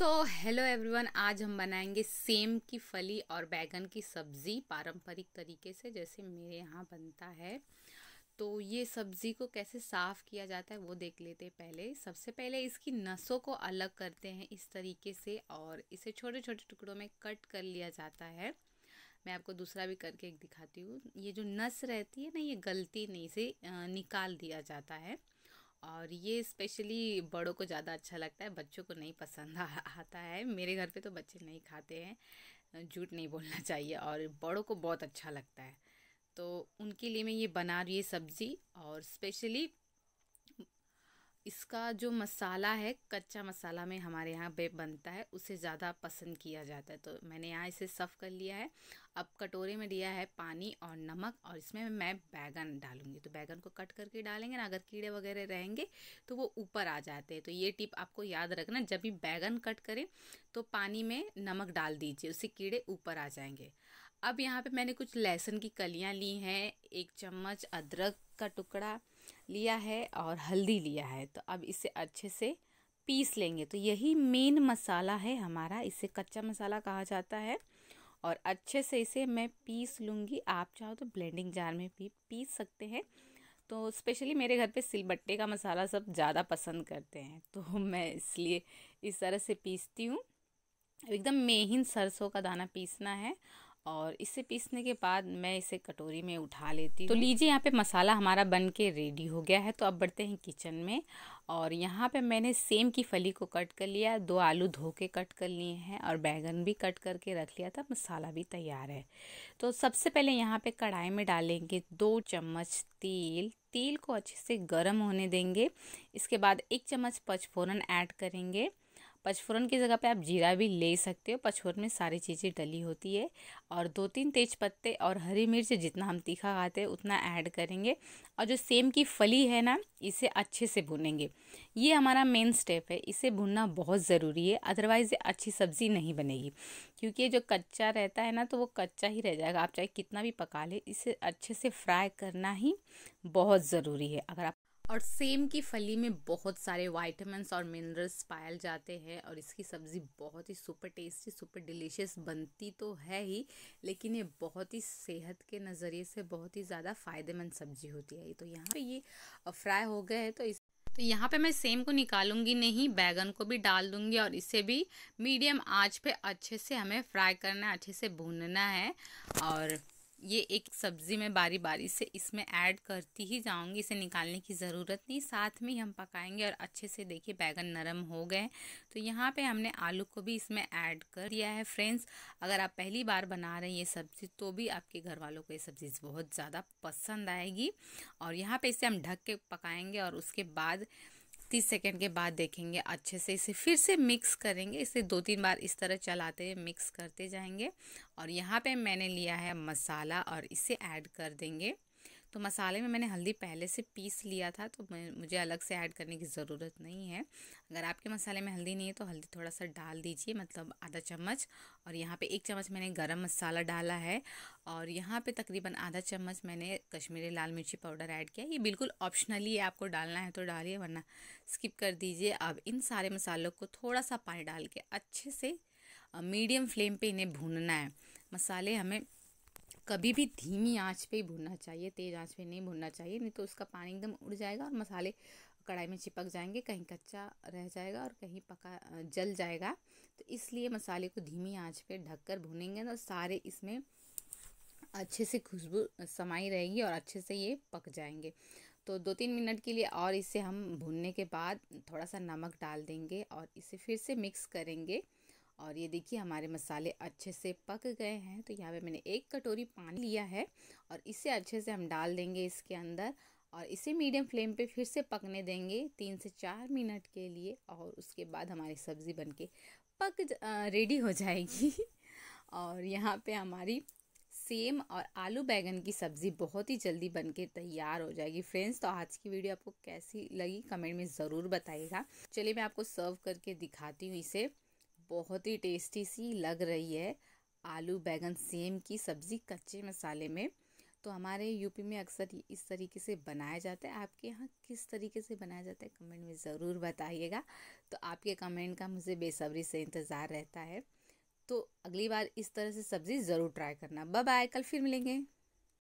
so hello everyone आज हम बनाएंगे सेम की फली और बैगन की सब्ज़ी पारंपरिक तरीके से जैसे मेरे यहाँ बनता है तो ये सब्ज़ी को कैसे साफ़ किया जाता है वो देख लेते हैं पहले सबसे पहले इसकी नसों को अलग करते हैं इस तरीके से और इसे छोटे छोटे टुकड़ों में कट कर लिया जाता है मैं आपको दूसरा भी करके एक दिखाती हूँ ये जो नस रहती है ना ये गलती नहीं से निकाल दिया जाता है और ये स्पेशली बड़ों को ज़्यादा अच्छा लगता है बच्चों को नहीं पसंद आ, आता है मेरे घर पे तो बच्चे नहीं खाते हैं झूठ नहीं बोलना चाहिए और बड़ों को बहुत अच्छा लगता है तो उनके लिए मैं ये बना रही है सब्ज़ी और स्पेशली इसका जो मसाला है कच्चा मसाला में हमारे यहाँ पे बनता है उसे ज़्यादा पसंद किया जाता है तो मैंने यहाँ इसे सफ कर लिया है अब कटोरे में दिया है पानी और नमक और इसमें मैं बैगन डालूंगी तो बैगन को कट करके डालेंगे ना अगर कीड़े वगैरह रहेंगे तो वो ऊपर आ जाते हैं तो ये टिप आपको याद रखना जब भी बैगन कट करें तो पानी में नमक डाल दीजिए उससे कीड़े ऊपर आ जाएंगे अब यहाँ पर मैंने कुछ लहसुन की कलियाँ ली हैं एक चम्मच अदरक का टुकड़ा लिया है और हल्दी लिया है तो अब इसे अच्छे से पीस लेंगे तो यही मेन मसाला है हमारा इसे कच्चा मसाला कहा जाता है और अच्छे से इसे मैं पीस लूँगी आप चाहो तो ब्लेंडिंग जार में भी पीस सकते हैं तो स्पेशली मेरे घर पे सिलबट्टे का मसाला सब ज़्यादा पसंद करते हैं तो मैं इसलिए इस तरह से पीसती हूँ एकदम मेहिन सरसों का दाना पीसना है और इसे पीसने के बाद मैं इसे कटोरी में उठा लेती हूँ तो लीजिए यहाँ पे मसाला हमारा बन के रेडी हो गया है तो अब बढ़ते हैं किचन में और यहाँ पे मैंने सेम की फली को कट कर लिया दो आलू धो के कट कर लिए हैं और बैगन भी कट करके रख लिया था मसाला भी तैयार है तो सबसे पहले यहाँ पे कढ़ाई में डालेंगे दो चम्मच तेल तेल को अच्छे से गर्म होने देंगे इसके बाद एक चम्मच पचफोरन ऐड करेंगे पचफोरन की जगह पे आप जीरा भी ले सकते हो पचफोरन में सारी चीज़ें डली होती है और दो तीन तेज पत्ते और हरी मिर्च जितना हम तीखा खाते हैं उतना ऐड करेंगे और जो सेम की फली है ना इसे अच्छे से भुनेंगे ये हमारा मेन स्टेप है इसे भुनना बहुत ज़रूरी है अदरवाइज़ ये अच्छी सब्ज़ी नहीं बनेगी क्योंकि जो कच्चा रहता है ना तो वो कच्चा ही रह जाएगा आप चाहे कितना भी पका लें इसे अच्छे से फ्राई करना ही बहुत ज़रूरी है अगर आप और सेम की फली में बहुत सारे वाइटमिनस और मिनरल्स पाए जाते हैं और इसकी सब्ज़ी बहुत ही सुपर टेस्टी सुपर डिलीशियस बनती तो है ही लेकिन ये बहुत ही सेहत के नज़रिए से बहुत ही ज़्यादा फ़ायदेमंद सब्ज़ी होती है तो यहाँ पे ये फ्राई हो गए हैं तो इस तो यहाँ पे मैं सेम को निकालूंगी नहीं बैगन को भी डाल दूंगी और इसे भी मीडियम आँच पर अच्छे से हमें फ्राई करना है अच्छे से भूनना है और ये एक सब्ज़ी में बारी बारी से इसमें ऐड करती ही जाऊंगी इसे निकालने की ज़रूरत नहीं साथ में ही हम पकाएंगे और अच्छे से देखिए बैगन नरम हो गए तो यहाँ पे हमने आलू को भी इसमें ऐड कर दिया है फ्रेंड्स अगर आप पहली बार बना रहे हैं ये सब्ज़ी तो भी आपके घर वालों को ये सब्ज़ी बहुत ज़्यादा पसंद आएगी और यहाँ पर इसे हम ढक के पकाएँगे और उसके बाद तीस सेकेंड के बाद देखेंगे अच्छे से इसे फिर से मिक्स करेंगे इसे दो तीन बार इस तरह चलाते हुए मिक्स करते जाएंगे और यहाँ पे मैंने लिया है मसाला और इसे ऐड कर देंगे तो मसाले में मैंने हल्दी पहले से पीस लिया था तो मुझे अलग से ऐड करने की ज़रूरत नहीं है अगर आपके मसाले में हल्दी नहीं है तो हल्दी थोड़ा सा डाल दीजिए मतलब आधा चम्मच और यहाँ पे एक चम्मच मैंने गरम मसाला डाला है और यहाँ पे तकरीबन आधा चम्मच मैंने कश्मीरी लाल मिर्ची पाउडर ऐड किया ये बिल्कुल ऑप्शनली है आपको डालना है तो डालिए वरना स्किप कर दीजिए अब इन सारे मसालों को थोड़ा सा पानी डाल के अच्छे से मीडियम फ्लेम पे इन्हें भूनना है मसाले हमें कभी भी धीमी आंच पे ही भूनना चाहिए तेज़ आंच पे नहीं भूनना चाहिए नहीं तो उसका पानी एकदम उड़ जाएगा और मसाले कढ़ाई में चिपक जाएंगे कहीं कच्चा रह जाएगा और कहीं पका जल जाएगा तो इसलिए मसाले को धीमी आंच पे ढककर भुनेंगे तो सारे इसमें अच्छे से खुशबू समाई रहेगी और अच्छे से ये पक जाएंगे तो दो तीन मिनट के लिए और इसे हम भूनने के बाद थोड़ा सा नमक डाल देंगे और इसे फिर से मिक्स करेंगे और ये देखिए हमारे मसाले अच्छे से पक गए हैं तो यहाँ पे मैंने एक कटोरी पानी लिया है और इसे अच्छे से हम डाल देंगे इसके अंदर और इसे मीडियम फ्लेम पे फिर से पकने देंगे तीन से चार मिनट के लिए और उसके बाद हमारी सब्ज़ी बनके पक रेडी हो जाएगी और यहाँ पे हमारी सेम और आलू बैगन की सब्ज़ी बहुत ही जल्दी बनके तैयार हो जाएगी फ्रेंड्स तो आज की वीडियो आपको कैसी लगी कमेंट में ज़रूर बताइएगा चलिए मैं आपको सर्व करके दिखाती हूँ इसे बहुत ही टेस्टी सी लग रही है आलू बैगन सेम की सब्ज़ी कच्चे मसाले में तो हमारे यूपी में अक्सर इस तरीके से बनाया जाता है आपके यहाँ किस तरीके से बनाया जाता है कमेंट में ज़रूर बताइएगा तो आपके कमेंट का मुझे बेसब्री से इंतज़ार रहता है तो अगली बार इस तरह से सब्ज़ी ज़रूर ट्राई करना बाय बाय कल फिर मिलेंगे